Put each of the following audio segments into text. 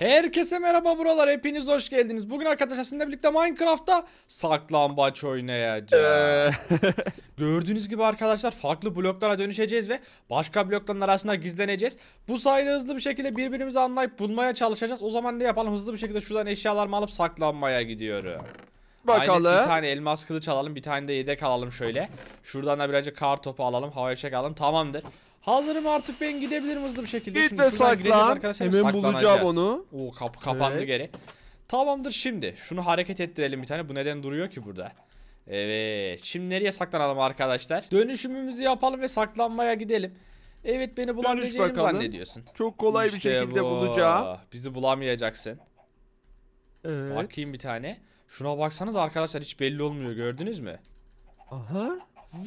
Herkese merhaba buralar hepiniz hoş geldiniz. Bugün arkadaşlar sizinle birlikte Minecraft'ta saklambaç oynayacağız. Gördüğünüz gibi arkadaşlar farklı bloklara dönüşeceğiz ve başka blokların arasında gizleneceğiz. Bu sayede hızlı bir şekilde birbirimizi anlayıp bulmaya çalışacağız. O zaman ne yapalım hızlı bir şekilde şuradan eşyalarımı alıp saklanmaya gidiyorum. Bakalım. Aynen bir tane elmas kılıç alalım. Bir tane de yedek alalım şöyle. Şuradan da birazcık kar topu alalım. Havaya çek alalım. Tamamdır. Hazırım artık ben gidebilirim hızlı bir şekilde. Gitme de saklan. Hemen bulacağım onu. Oo kapı kapandı evet. geri. Tamamdır şimdi. Şunu hareket ettirelim bir tane. Bu neden duruyor ki burada? Evet. Şimdi nereye saklanalım arkadaşlar? Dönüşümümüzü yapalım ve saklanmaya gidelim. Evet beni bulabileceğini zannediyorsun. Çok kolay işte bir şekilde bu. bulacağım. Bizi bulamayacaksın. Evet. Bakayım bir tane. Şuna baksanız arkadaşlar hiç belli olmuyor gördünüz mü? Aha.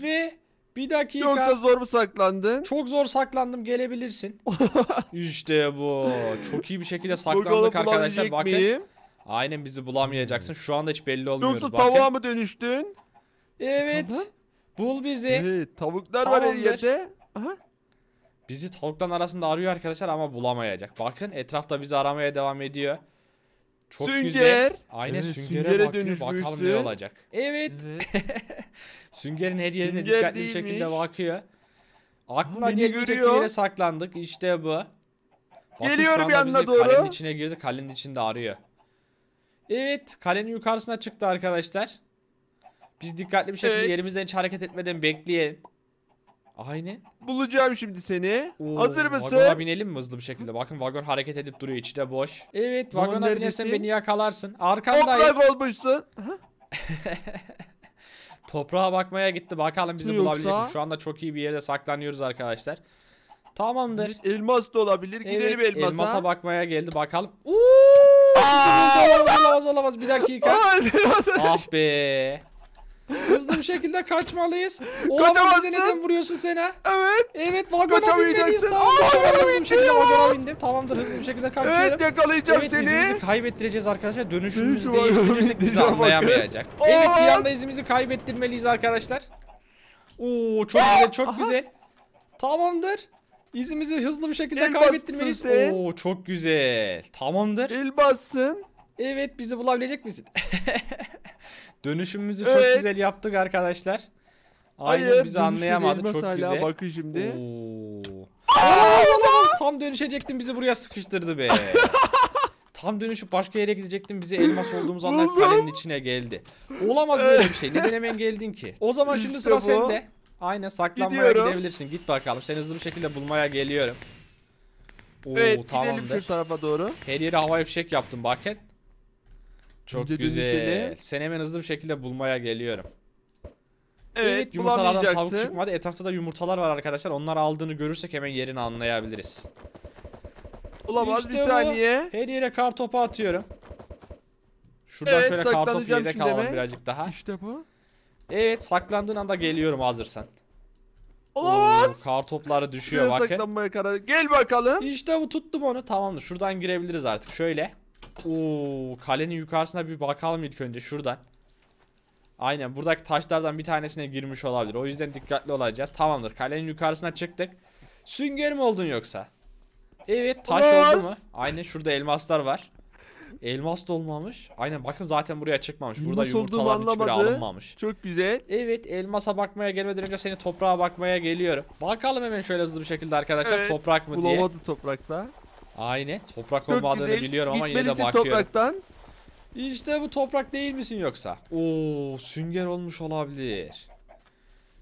Ve bir dakika. Yoksa zor mu saklandın? Çok zor saklandım gelebilirsin. İşte bu. Çok iyi bir şekilde saklandık arkadaşlar bakın. Miyim? Aynen bizi bulamayacaksın. Hmm. Şu anda hiç belli olmuyor. Yoksa tavuğa mı dönüştün? Evet. Aha. Bul bizi. Evet, tavuklar Tamamdır. var elinde. Aha. Bizi tavuktan arasında arıyor arkadaşlar ama bulamayacak. Bakın etrafta bizi aramaya devam ediyor. Çok Sünger. güzel. Aynen evet, süngere, süngere bakıyor. Bakalım ne olacak. Evet. evet. Süngerin her yerine Sünger dikkatli değilmiş. bir şekilde bakıyor. Aklına gelmeyecek bir yere saklandık. İşte bu. Bakın Geliyorum yanına doğru. Kalenin içine girdi. Kalenin içinde arıyor. Evet. Kalenin yukarısına çıktı arkadaşlar. Biz dikkatli bir şekilde evet. yerimizden hiç hareket etmeden bekleyelim. Aynen. Bulacağım şimdi seni. Oo, Hazır mısın? Vagona binelim mi hızlı bir şekilde? Bakın vagon hareket edip duruyor içi de boş. Evet vagona binersen beni yakalarsın. Arkandayım. Toprak olmuşsun. Toprağa bakmaya gitti. Bakalım bizi Yoksa... bulabilecek mi? Şu anda çok iyi bir yerde saklanıyoruz arkadaşlar. Tamamdır. elmas da olabilir. Gidelim elmasa. Elmasa bakmaya geldi bakalım. Uuu! Olamaz olamaz bir dakika. ah be. Hızlı bir şekilde kaçmalıyız. Oha ben bize neden vuruyorsun Sena? Evet. Evet vagona Kaçamayacaksın. binmeliyiz. Tamam dışarı hızlı bir şekilde vagona bindim. Tamamdır hızlı bir şekilde kaçıyorum. Evet yakalayacağım evet, seni. Evet izimizi kaybettireceğiz arkadaşlar. Dönüşümüzü değiştirirsek bizi anlayamayacak. Evet bir anda izimizi kaybettirmeliyiz arkadaşlar. Oo çok güzel çok güzel. Tamamdır. İzimizi hızlı bir şekilde El kaybettirmeliyiz. Oo çok güzel. Tamamdır. El bassın. Evet bizi bulabilecek misin? Dönüşümümüzü çok güzel yaptık arkadaşlar. Aynen bizi anlayamadı. Çok hala. güzel. Bakın şimdi. Oo. Aa, olamaz. Tam dönüşecektim bizi buraya sıkıştırdı be. Tam dönüşüp başka yere gidecektim bize elmas olduğumuz andan kalenin içine geldi. Olamaz böyle bir şey. Neden hemen geldin ki? O zaman şimdi sıra bu. sende. Aynen saklanmaya Gidiyorum. gidebilirsin. Git bakalım. Seni hızlı bir şekilde bulmaya geliyorum. Oo, Evet gidelim tamamdır. şu tarafa doğru. Her yeri havai fişek yaptım baket. Çok Önce güzel. Seni hemen hızlı bir şekilde bulmaya geliyorum. Evet, evet yumurtalardan tavuk çıkmadı. Etrafta da yumurtalar var arkadaşlar. Onlar aldığını görürsek hemen yerini anlayabiliriz. Olamaz işte bir saniye. Her yere kar topu atıyorum. Şuradan evet, şöyle kar topu yedek alalım birazcık daha. İşte bu. Evet saklandığın anda geliyorum hazırsan. Olamaz. Oo, kar topları düşüyor bakın. Saklanmaya karar. Gel bakalım. İşte bu tuttum onu. Tamamdır. Şuradan girebiliriz artık. Şöyle. Oo, kalenin yukarısına bir bakalım ilk önce şuradan. Aynen buradaki taşlardan bir tanesine girmiş olabilir. O yüzden dikkatli olacağız. Tamamdır kalenin yukarısına çıktık. Sünger mi oldun yoksa? Evet taş Olmaz. oldu mu? Aynen şurada elmaslar var. Elmas da olmamış. Aynen bakın zaten buraya çıkmamış. Burada Yumuş yumurtaların hiçbiri alınmamış. Çok güzel. Evet elmasa bakmaya gelmeden önce seni toprağa bakmaya geliyorum. Bakalım hemen şöyle hızlı bir şekilde arkadaşlar evet, toprak mı bulamadı diye. Bulamadı toprakta. Aynen. Toprak olmadığını Çok biliyorum ama yine de bakıyorum. topraktan. İşte bu toprak değil misin yoksa? Oo, sünger olmuş olabilir.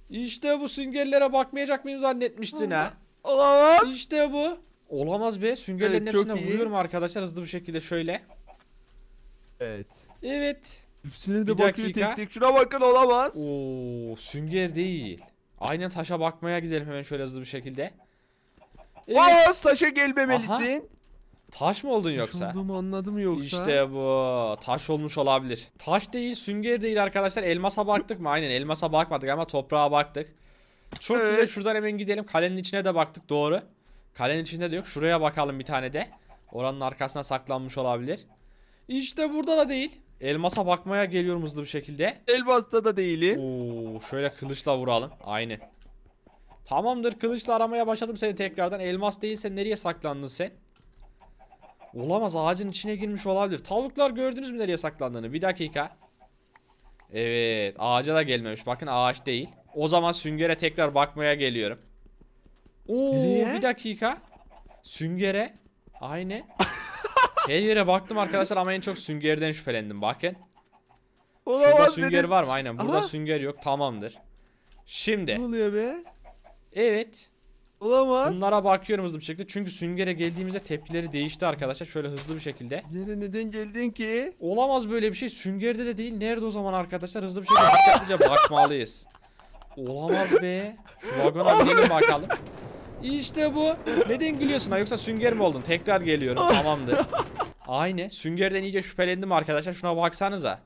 İşte bu süngerlere bakmayacak mıyım zannetmiştin ha? Olamaz. İşte bu. Olamaz be. Süngerlerin evet, hepsine vuruyorum arkadaşlar hızlı bir şekilde şöyle. Evet. Evet. Hepsine de bakıyor tek tek. Şuna bakın olamaz. Oo, sünger değil. Aynen taşa bakmaya gidelim hemen şöyle hızlı bir şekilde. Evet. Ee, Ağız taşa gelmemelisin. Taş mı oldun yoksa? Olduğumu anladım yoksa. İşte bu. Taş olmuş olabilir. Taş değil, sünger değil arkadaşlar. Elmasa baktık mı? Aynen elmasa bakmadık ama toprağa baktık. Çok Evet. güzel şuradan hemen gidelim. Kalenin içine de baktık doğru. Kalenin içinde de yok. Şuraya bakalım bir tane de. Oranın arkasına saklanmış olabilir. İşte burada da değil. Elmasa bakmaya geliyorum hızlı bir şekilde. Elbasta da değilim. Oo, şöyle kılıçla vuralım. Aynen. Tamamdır kılıçla aramaya başladım seni tekrardan. Elmas değilse nereye saklandın sen? Olamaz ağacın içine girmiş olabilir. Tavuklar gördünüz mü nereye saklandığını? Bir dakika. Evet ağaca da gelmemiş. Bakın ağaç değil. O zaman süngere tekrar bakmaya geliyorum. Oo nereye? bir dakika. Süngere. Aynen. Her yere baktım arkadaşlar ama en çok süngerden şüphelendim bakın. Olamaz Şurada sünger var mı? Aynen burada Aha. sünger yok tamamdır. Şimdi. Ne oluyor be? Evet. Olamaz. Bunlara bakıyorum hızlı bir şekilde. Çünkü süngere geldiğimizde tepkileri değişti arkadaşlar. Şöyle hızlı bir şekilde. Yere neden geldin ki? Olamaz böyle bir şey. Süngerde de değil. Nerede o zaman arkadaşlar? Hızlı bir şekilde dikkatlice bakmalıyız. Olamaz be. Şu vagona binelim bakalım. İşte bu. Neden gülüyorsun ha? Yoksa sünger mi oldun? Tekrar geliyorum. Tamamdır. Aynen. Süngerden iyice şüphelendim arkadaşlar. Şuna baksanıza.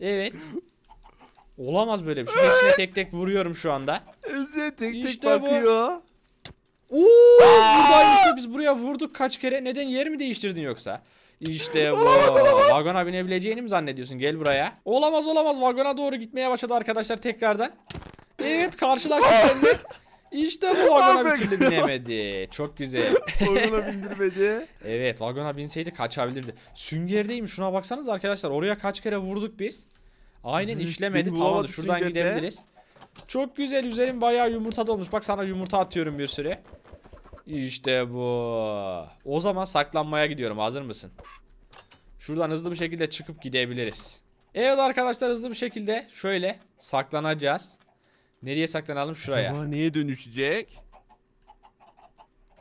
Evet. Olamaz böyle bir şey. Hepsine tek tek vuruyorum şu anda. Hepsine tek tek işte bakıyor. Bu. Oo, buradaymış biz buraya vurduk kaç kere. Neden yer mi değiştirdin yoksa? İşte bu. Vagona binebileceğini mi zannediyorsun? Gel buraya. Olamaz olamaz. Vagona doğru gitmeye başladı arkadaşlar tekrardan. Evet karşılaştık seninle. İşte bu vagona bir türlü binemedi. Çok güzel. vagona bindirmedi. evet vagona binseydi kaçabilirdi. Süngerdeyim şuna baksanız arkadaşlar. Oraya kaç kere vurduk biz. Aynen Hiç işlemedi. Tamam şuradan gidebiliriz. Çok güzel üzerim bayağı yumurta dolmuş. Bak sana yumurta atıyorum bir süre. İşte bu. O zaman saklanmaya gidiyorum. Hazır mısın? Şuradan hızlı bir şekilde çıkıp gidebiliriz. Evet arkadaşlar hızlı bir şekilde şöyle saklanacağız. Nereye saklanalım? Şuraya. Acaba neye dönüşecek?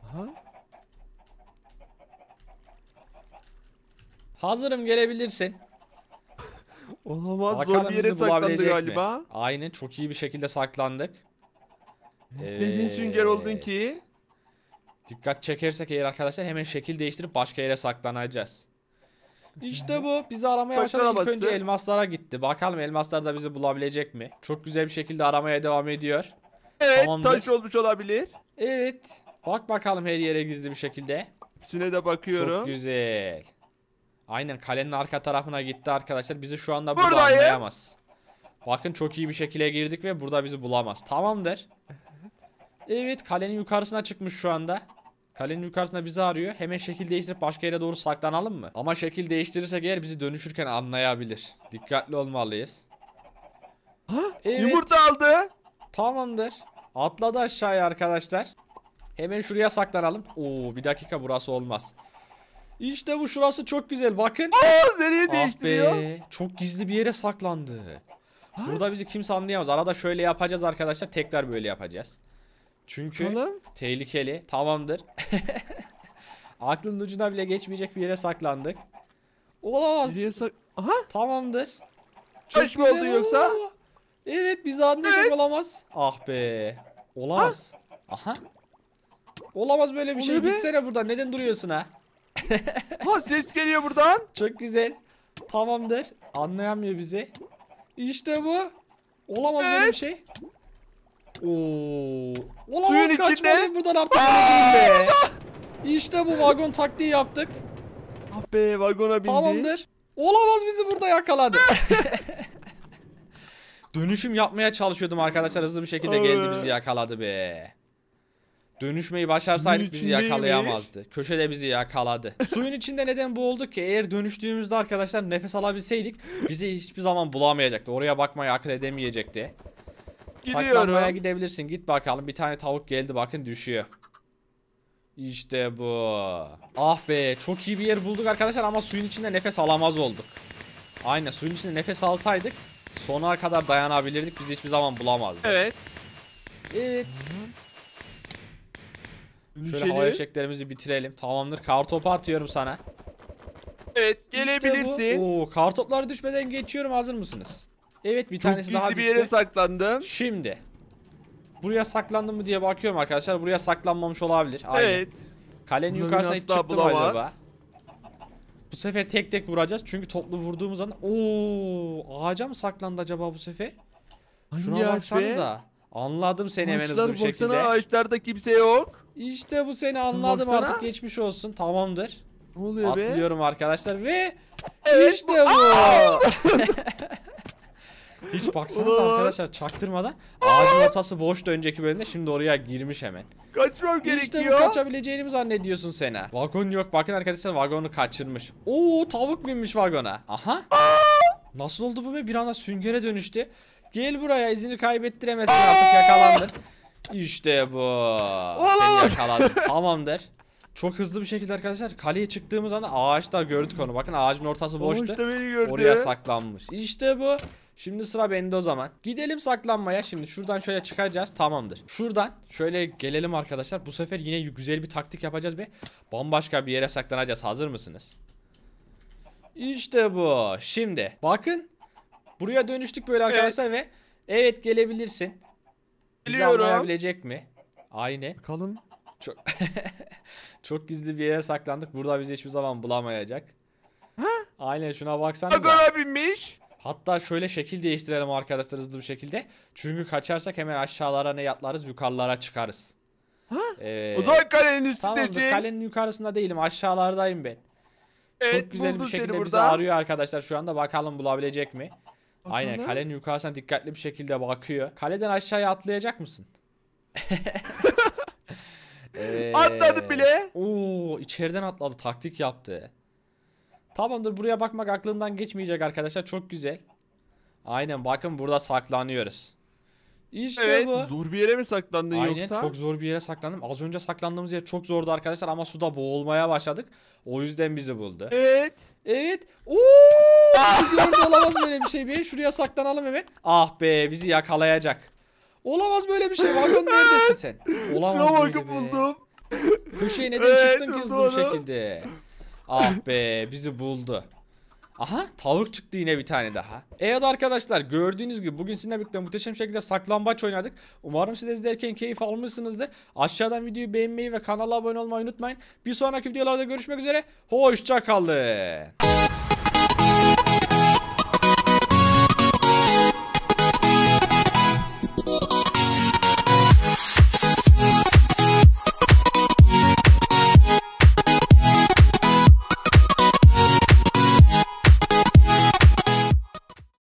Aha. Hazırım gelebilirsin. Olamaz zor bir yere bizi saklandı bulabilecek mi? galiba. Aynen çok iyi bir şekilde saklandık. Neden sünger oldun ki? Dikkat çekersek eğer arkadaşlar hemen şekil değiştirip başka yere saklanacağız. İşte bu. Bizi aramaya başladı. İlk önce elmaslara gitti. Bakalım elmaslar da bizi bulabilecek mi? Çok güzel bir şekilde aramaya devam ediyor. Evet Tamamdır. taş olmuş olabilir. Evet. Bak bakalım her yere gizli bir şekilde. Hepsine de bakıyorum. Çok güzel. Aynen kalenin arka tarafına gitti arkadaşlar. Bizi şu anda burada Buradayım. anlayamaz. Bakın çok iyi bir şekilde girdik ve burada bizi bulamaz. Tamamdır. Evet kalenin yukarısına çıkmış şu anda. Kalenin yukarısında bizi arıyor. Hemen şekil değiştirip başka yere doğru saklanalım mı? Ama şekil değiştirirsek eğer bizi dönüşürken anlayabilir. Dikkatli olmalıyız. Ha, evet. Yumurta aldı. Tamamdır. Atladı aşağıya arkadaşlar. Hemen şuraya saklanalım. Oo bir dakika burası olmaz. İşte bu şurası çok güzel bakın. Aa, nereye ah değiştiriyor? Be, çok gizli bir yere saklandı. Ha? Burada bizi kimse anlayamaz. Arada şöyle yapacağız arkadaşlar. Tekrar böyle yapacağız. Çünkü Oğlum. tehlikeli. Tamamdır. Aklın ucuna bile geçmeyecek bir yere saklandık. Olamaz. Nereye sak Aha. Tamamdır. Çok Aşk oldu yoksa? Evet bizi anlayacak evet. olamaz. Ah be. Olamaz. Ha? Ah. Aha. Olamaz böyle bir Olur şey. Be. Gitsene buradan. Neden duruyorsun ha? ha ses geliyor buradan. Çok güzel. Tamamdır. Anlayamıyor bizi. İşte bu. Olamaz evet. böyle bir şey. Oo. Olamaz Suyun kaçmalıyım buradan artık. Aa, be. İşte bu vagon taktiği yaptık. Ah be vagona bindi. Tamamdır. Olamaz bizi burada yakaladı. Dönüşüm yapmaya çalışıyordum arkadaşlar hızlı bir şekilde geldi bizi yakaladı be. Dönüşmeyi başarsaydık bizi yakalayamazdı. Köşede bizi yakaladı. Suyun içinde neden bu oldu ki? Eğer dönüştüğümüzde arkadaşlar nefes alabilseydik bizi hiçbir zaman bulamayacaktı. Oraya bakmayı akıl edemeyecekti. Gidiyorum. Saklanmaya gidebilirsin. Git bakalım. Bir tane tavuk geldi bakın düşüyor. İşte bu. Ah be çok iyi bir yer bulduk arkadaşlar ama suyun içinde nefes alamaz olduk. Aynen suyun içinde nefes alsaydık sona kadar dayanabilirdik. Bizi hiçbir zaman bulamazdı. Evet. Evet. Hı -hı. Gümüşeli. Şöyle havaya şeklerimizi bitirelim. Tamamdır. Kartopu atıyorum sana. Evet gelebilirsin. İşte bu. Oo, kartoplar düşmeden geçiyorum. Hazır mısınız? Evet bir Çok tanesi daha düştü. bir yere saklandın. Şimdi. Buraya saklandım mı diye bakıyorum arkadaşlar. Buraya saklanmamış olabilir. Aynen. Evet. Kalenin Bunu yukarısına hiç çıktı mı acaba? Bu sefer tek tek vuracağız. Çünkü toplu vurduğumuz zaman... ooo ağaca mı saklandı acaba bu sefer? Hangi Şuna baksanıza. Be? Anladım seni hemen hızlı bir baksana, şekilde. ağaçlarda kimse yok. İşte bu seni anladım Baksana. artık geçmiş olsun. Tamamdır. Ne oluyor be? Atlıyorum arkadaşlar ve Evet, işte bu. Hiç baksanız arkadaşlar çaktırmadan ağacın ortası boştu önceki bölümde şimdi oraya girmiş hemen. Kaçmam İşte bu gerekiyor. kaçabileceğini mi zannediyorsun Sena? Vagon yok bakın arkadaşlar vagonu kaçırmış. Oo tavuk binmiş vagona. Aha. Nasıl oldu bu be bir anda süngere dönüştü. Gel buraya izini kaybettiremezsin artık yakalandın. İşte bu. Seni yakaladım. Tamamdır. Çok hızlı bir şekilde arkadaşlar kaleye çıktığımız anda ağaçta gördük onu. Bakın ağacın ortası boştu. İşte beni gördü. Oraya saklanmış. İşte bu. Şimdi sıra bende o zaman. Gidelim saklanmaya. Şimdi şuradan şöyle çıkacağız. Tamamdır. Şuradan şöyle gelelim arkadaşlar. Bu sefer yine güzel bir taktik yapacağız ve bambaşka bir yere saklanacağız. Hazır mısınız? İşte bu. Şimdi bakın Buraya dönüştük böyle arkadaşlar ve evet gelebilirsin. Bizi Biliyorum. anlayabilecek mi? Aynen. Bakalım. Çok çok gizli bir yere saklandık. Burada bizi hiçbir zaman bulamayacak. Ha? Aynen şuna baksanıza. Aga Hatta şöyle şekil değiştirelim arkadaşlar hızlı bir şekilde. Çünkü kaçarsak hemen aşağılara ne yatlarız yukarılara çıkarız. Ha? Ee, O zaman kalenin Tamamdır üstündesin. kalenin yukarısında değilim aşağılardayım ben. evet, Çok güzel bir şekilde bizi burada. arıyor arkadaşlar şu anda bakalım bulabilecek mi? Aynen kalenin yukarısına dikkatli bir şekilde bakıyor. Kaleden aşağıya atlayacak mısın? ee, Atladı bile. Oo içeriden atladı taktik yaptı. Tamamdır buraya bakmak aklından geçmeyecek arkadaşlar çok güzel. Aynen bakın burada saklanıyoruz. İşte evet, bu. Zor bir yere mi saklandın Aynen, yoksa? Aynen çok zor bir yere saklandım. Az önce saklandığımız yer çok zordu arkadaşlar ama suda boğulmaya başladık. O yüzden bizi buldu. Evet. Evet. Ooo! Ah! olamaz böyle bir şey. Bir şuraya saklanalım hemen. Ah be bizi yakalayacak. Olamaz böyle bir şey. Vagon neredesin sen? Olamaz Şuna böyle bakıp buldum. Köşeye neden evet, çıktın ki hızlı bir şekilde? Ah be bizi buldu. Aha tavuk çıktı yine bir tane daha. Evet arkadaşlar gördüğünüz gibi bugün sizinle birlikte muhteşem şekilde saklambaç oynadık. Umarım siz izlerken keyif almışsınızdır. Aşağıdan videoyu beğenmeyi ve kanala abone olmayı unutmayın. Bir sonraki videolarda görüşmek üzere. Hoşçakalın.